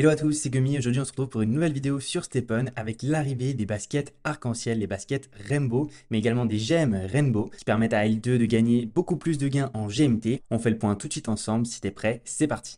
Hello à tous, c'est Gumi. Aujourd'hui, on se retrouve pour une nouvelle vidéo sur stephen avec l'arrivée des baskets arc-en-ciel, les baskets Rainbow, mais également des gemmes Rainbow qui permettent à L2 de gagner beaucoup plus de gains en GMT. On fait le point tout de suite ensemble. Si t'es prêt, c'est parti.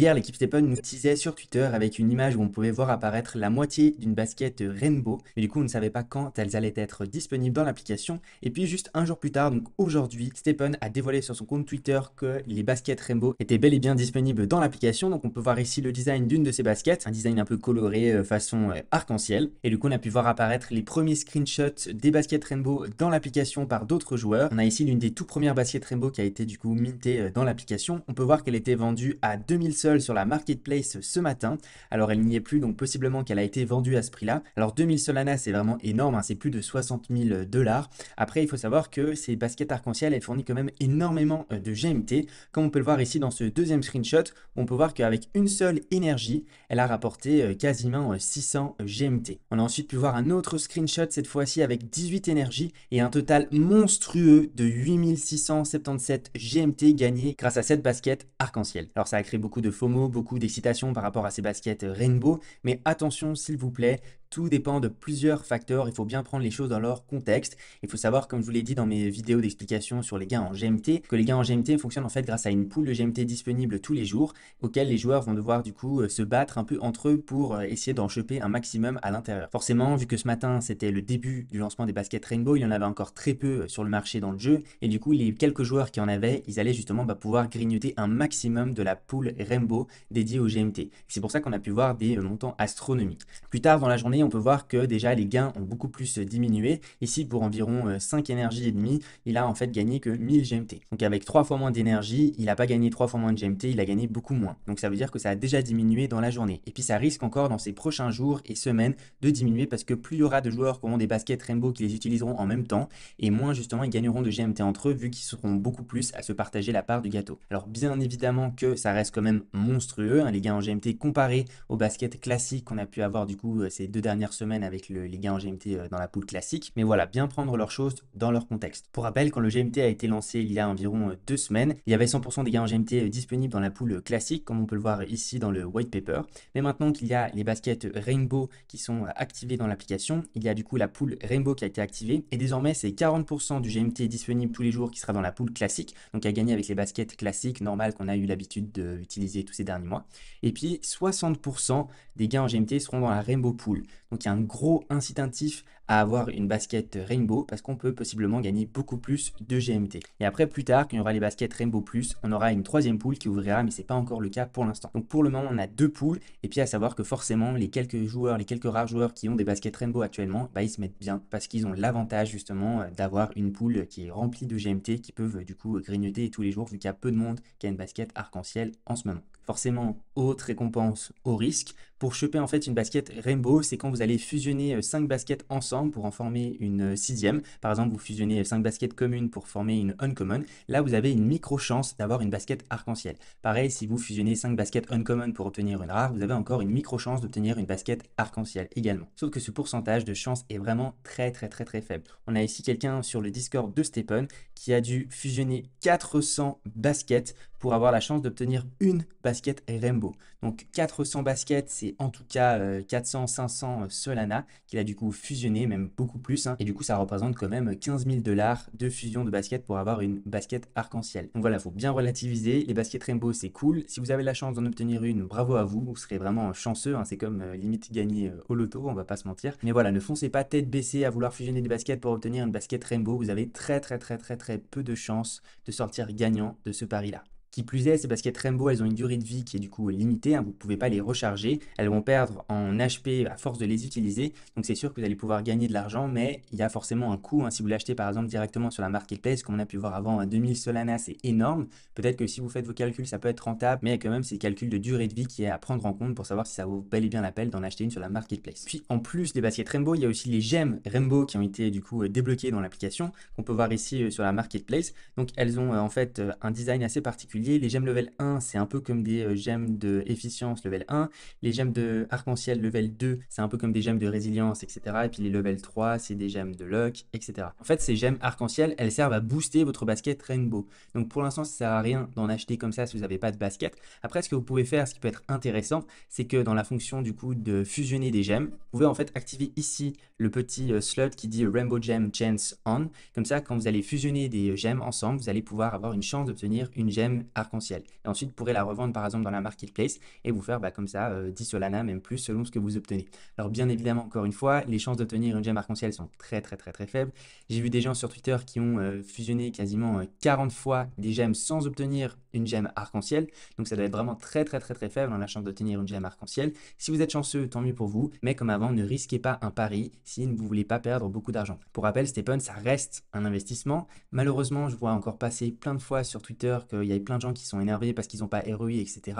Hier, l'équipe Stephen nous disait sur Twitter avec une image où on pouvait voir apparaître la moitié d'une basket Rainbow, mais du coup on ne savait pas quand elles allaient être disponibles dans l'application. Et puis juste un jour plus tard, donc aujourd'hui, Stephen a dévoilé sur son compte Twitter que les baskets Rainbow étaient bel et bien disponibles dans l'application. Donc on peut voir ici le design d'une de ces baskets, un design un peu coloré euh, façon euh, arc-en-ciel. Et du coup on a pu voir apparaître les premiers screenshots des baskets Rainbow dans l'application par d'autres joueurs. On a ici l'une des tout premières baskets Rainbow qui a été du coup mintée euh, dans l'application. On peut voir qu'elle était vendue à 2000 sur la marketplace ce matin. Alors elle n'y est plus, donc possiblement qu'elle a été vendue à ce prix-là. Alors 2000 Solana, c'est vraiment énorme, hein, c'est plus de 60 000 dollars. Après, il faut savoir que ces baskets arc-en-ciel, elles fournissent quand même énormément euh, de GMT. Comme on peut le voir ici dans ce deuxième screenshot, on peut voir qu'avec une seule énergie, elle a rapporté euh, quasiment 600 euh, GMT. On a ensuite pu voir un autre screenshot, cette fois-ci avec 18 énergies et un total monstrueux de 8677 GMT gagnés grâce à cette basket arc-en-ciel. Alors ça a créé beaucoup de beaucoup d'excitation par rapport à ces baskets euh, rainbow, mais attention s'il vous plaît, tout dépend de plusieurs facteurs, il faut bien prendre les choses dans leur contexte. Il faut savoir, comme je vous l'ai dit dans mes vidéos d'explication sur les gains en GMT, que les gains en GMT fonctionnent en fait grâce à une poule de GMT disponible tous les jours, auquel les joueurs vont devoir du coup euh, se battre un peu entre eux pour euh, essayer d'en choper un maximum à l'intérieur. Forcément, vu que ce matin c'était le début du lancement des baskets Rainbow, il y en avait encore très peu euh, sur le marché dans le jeu, et du coup les quelques joueurs qui en avaient, ils allaient justement bah, pouvoir grignoter un maximum de la poule Rainbow dédiée au GMT. C'est pour ça qu'on a pu voir des montants astronomiques. Plus tard dans la journée, on peut voir que déjà les gains ont beaucoup plus euh, diminué. Ici, pour environ 5 euh, énergies et demi, il a en fait gagné que 1000 GMT. Donc avec 3 fois moins d'énergie, il n'a pas gagné 3 fois moins de GMT, il a gagné beaucoup moins. Donc ça veut dire que ça a déjà diminué dans la journée. Et puis ça risque encore dans ces prochains jours et semaines de diminuer parce que plus il y aura de joueurs qui auront des baskets Rainbow qui les utiliseront en même temps, et moins justement ils gagneront de GMT entre eux vu qu'ils seront beaucoup plus à se partager la part du gâteau. Alors bien évidemment que ça reste quand même monstrueux, hein, les gains en GMT comparés aux baskets classiques qu'on a pu avoir du coup euh, ces deux semaine avec les gains en GMT euh, dans la poule classique. Mais voilà, bien prendre leurs choses dans leur contexte. Pour rappel, quand le GMT a été lancé il y a environ euh, deux semaines, il y avait 100% des gains en GMT euh, disponibles dans la poule classique, comme on peut le voir ici dans le white paper. Mais maintenant qu'il y a les baskets Rainbow qui sont activées dans l'application, il y a du coup la poule Rainbow qui a été activée. Et désormais, c'est 40% du GMT disponible tous les jours qui sera dans la poule classique, donc à gagner avec les baskets classiques normales qu'on a eu l'habitude d'utiliser tous ces derniers mois. Et puis 60% des gains en GMT seront dans la Rainbow Pool. Donc il y a un gros incitatif avoir une basket Rainbow parce qu'on peut possiblement gagner beaucoup plus de GMT. Et après, plus tard, quand il y aura les baskets Rainbow Plus, on aura une troisième poule qui ouvrira, mais c'est pas encore le cas pour l'instant. Donc pour le moment, on a deux poules. Et puis à savoir que forcément, les quelques joueurs, les quelques rares joueurs qui ont des baskets Rainbow actuellement, bah, ils se mettent bien parce qu'ils ont l'avantage justement euh, d'avoir une poule qui est remplie de GMT qui peuvent euh, du coup grignoter tous les jours vu qu'il y a peu de monde qui a une basket arc-en-ciel en ce moment forcément haute récompense au risque. Pour choper en fait une basket rainbow, c'est quand vous allez fusionner euh, cinq baskets ensemble pour en former une euh, sixième. Par exemple, vous fusionnez 5 baskets communes pour former une uncommon. Là, vous avez une micro-chance d'avoir une basket arc-en-ciel. Pareil, si vous fusionnez 5 baskets uncommon pour obtenir une rare, vous avez encore une micro-chance d'obtenir une basket arc-en-ciel également. Sauf que ce pourcentage de chance est vraiment très très très très faible. On a ici quelqu'un sur le Discord de Stephen qui a dû fusionner 400 baskets pour avoir la chance d'obtenir une basket Rainbow. Donc 400 baskets, c'est en tout cas 400, euh, 500 euh, Solana qu'il a du coup fusionné même beaucoup plus. Hein. Et du coup, ça représente quand même 15 000 dollars de fusion de basket pour avoir une basket arc-en-ciel. Donc voilà, faut bien relativiser. Les baskets rainbow, c'est cool. Si vous avez la chance d'en obtenir une, bravo à vous. Vous serez vraiment chanceux. Hein. C'est comme euh, limite gagner euh, au loto, on va pas se mentir. Mais voilà, ne foncez pas tête baissée à vouloir fusionner des baskets pour obtenir une basket rainbow. Vous avez très très très très très peu de chances de sortir gagnant de ce pari-là. Qui plus est, ces baskets Rainbow, elles ont une durée de vie qui est du coup limitée, hein, vous ne pouvez pas les recharger, elles vont perdre en HP à force de les utiliser, donc c'est sûr que vous allez pouvoir gagner de l'argent, mais il y a forcément un coût, hein. si vous l'achetez par exemple directement sur la marketplace, comme on a pu voir avant 2000 Solana, c'est énorme, peut-être que si vous faites vos calculs, ça peut être rentable, mais il y a quand même ces calculs de durée de vie qui est à prendre en compte pour savoir si ça vaut bel et bien la peine d'en acheter une sur la marketplace. Puis en plus des baskets Rainbow, il y a aussi les gemmes Rainbow qui ont été du coup débloquées dans l'application, qu'on peut voir ici euh, sur la marketplace, donc elles ont euh, en fait euh, un design assez particulier les gemmes level 1, c'est un peu comme des euh, gemmes de efficience level 1. Les gemmes de arc-en-ciel level 2, c'est un peu comme des gemmes de résilience, etc. Et puis les level 3, c'est des gemmes de luck, etc. En fait, ces gemmes arc-en-ciel, elles servent à booster votre basket rainbow. Donc pour l'instant, ça sert à rien d'en acheter comme ça si vous n'avez pas de basket. Après, ce que vous pouvez faire, ce qui peut être intéressant, c'est que dans la fonction du coup de fusionner des gemmes, vous pouvez en fait activer ici le petit euh, slot qui dit Rainbow Gem Chance On. Comme ça, quand vous allez fusionner des euh, gemmes ensemble, vous allez pouvoir avoir une chance d'obtenir une gemme arc-en-ciel. Et ensuite, vous pourrez la revendre par exemple dans la marketplace et vous faire bah, comme ça 10 euh, Solana, même plus, selon ce que vous obtenez. Alors bien évidemment, encore une fois, les chances d'obtenir une gemme arc-en-ciel sont très très très très faibles. J'ai vu des gens sur Twitter qui ont euh, fusionné quasiment 40 euh, fois des gemmes sans obtenir une gemme arc-en-ciel. Donc ça doit être vraiment très très très très faible dans la chance de tenir une gemme arc-en-ciel. Si vous êtes chanceux, tant mieux pour vous. Mais comme avant, ne risquez pas un pari si vous ne voulez pas perdre beaucoup d'argent. Pour rappel, Stephen, ça reste un investissement. Malheureusement, je vois encore passer plein de fois sur Twitter qu'il y a plein de gens qui sont énervés parce qu'ils n'ont pas ROI, e etc.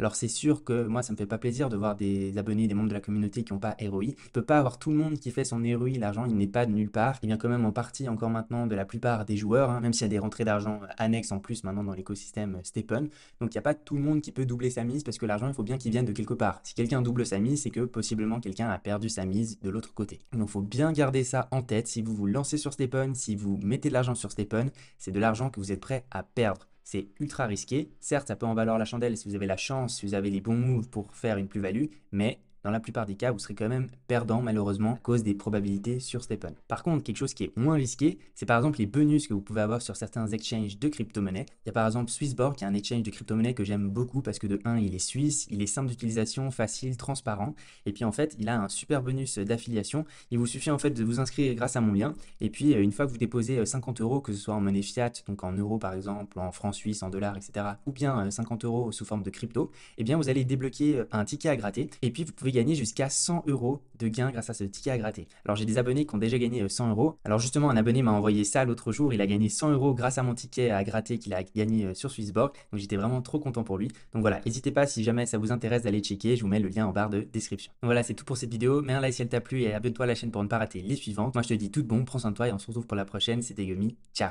Alors c'est sûr que moi, ça me fait pas plaisir de voir des abonnés, des membres de la communauté qui n'ont pas ROI. Il peut pas avoir tout le monde qui fait son ROI, l'argent, il n'est pas de nulle part. Il vient quand même en partie encore maintenant de la plupart des joueurs, hein, même s'il y a des rentrées d'argent euh, annexes en plus maintenant dans l'écosystème euh, Stepen. Donc il n'y a pas tout le monde qui peut doubler sa mise parce que l'argent, il faut bien qu'il vienne de quelque part. Si quelqu'un double sa mise, c'est que possiblement quelqu'un a perdu sa mise de l'autre côté. Donc il faut bien garder ça en tête si vous vous lancez sur Stepen, si vous mettez de l'argent sur Stepen, c'est de l'argent que vous êtes prêt à perdre c'est ultra risqué. Certes, ça peut en valoir la chandelle si vous avez la chance, si vous avez les bons moves pour faire une plus-value, mais dans la plupart des cas, vous serez quand même perdant malheureusement à cause des probabilités sur Stepen. Par contre, quelque chose qui est moins risqué, c'est par exemple les bonus que vous pouvez avoir sur certains exchanges de crypto-monnaies. Il y a par exemple Swissborg qui est un exchange de crypto-monnaies que j'aime beaucoup parce que de 1, il est suisse, il est simple d'utilisation, facile, transparent. Et puis en fait, il a un super bonus d'affiliation. Il vous suffit en fait de vous inscrire grâce à mon lien. Et puis une fois que vous déposez 50 euh, euros, que ce soit en monnaie fiat, donc en euros par exemple, en francs suisses, en dollars, etc., ou bien 50 euh, euros sous forme de crypto, et eh bien vous allez débloquer euh, un ticket à gratter. Et puis vous pouvez gagner jusqu'à 100 euros de gains grâce à ce ticket à gratter. Alors j'ai des abonnés qui ont déjà gagné 100 euh, euros. Alors justement, un abonné m'a envoyé ça l'autre jour. Il a gagné 100 euros grâce à mon ticket à gratter qu'il a gagné euh, sur Swissborg. Donc j'étais vraiment trop content pour lui. Donc voilà, n'hésitez pas si jamais ça vous intéresse d'aller checker. Je vous mets le lien en barre de description. Donc voilà, c'est tout pour cette vidéo. Mets un like si elle t'a plu et abonne-toi à la chaîne pour ne pas rater les suivantes. Moi je te dis tout bon, prends soin de toi et on se retrouve pour la prochaine. C'était Gumi. Ciao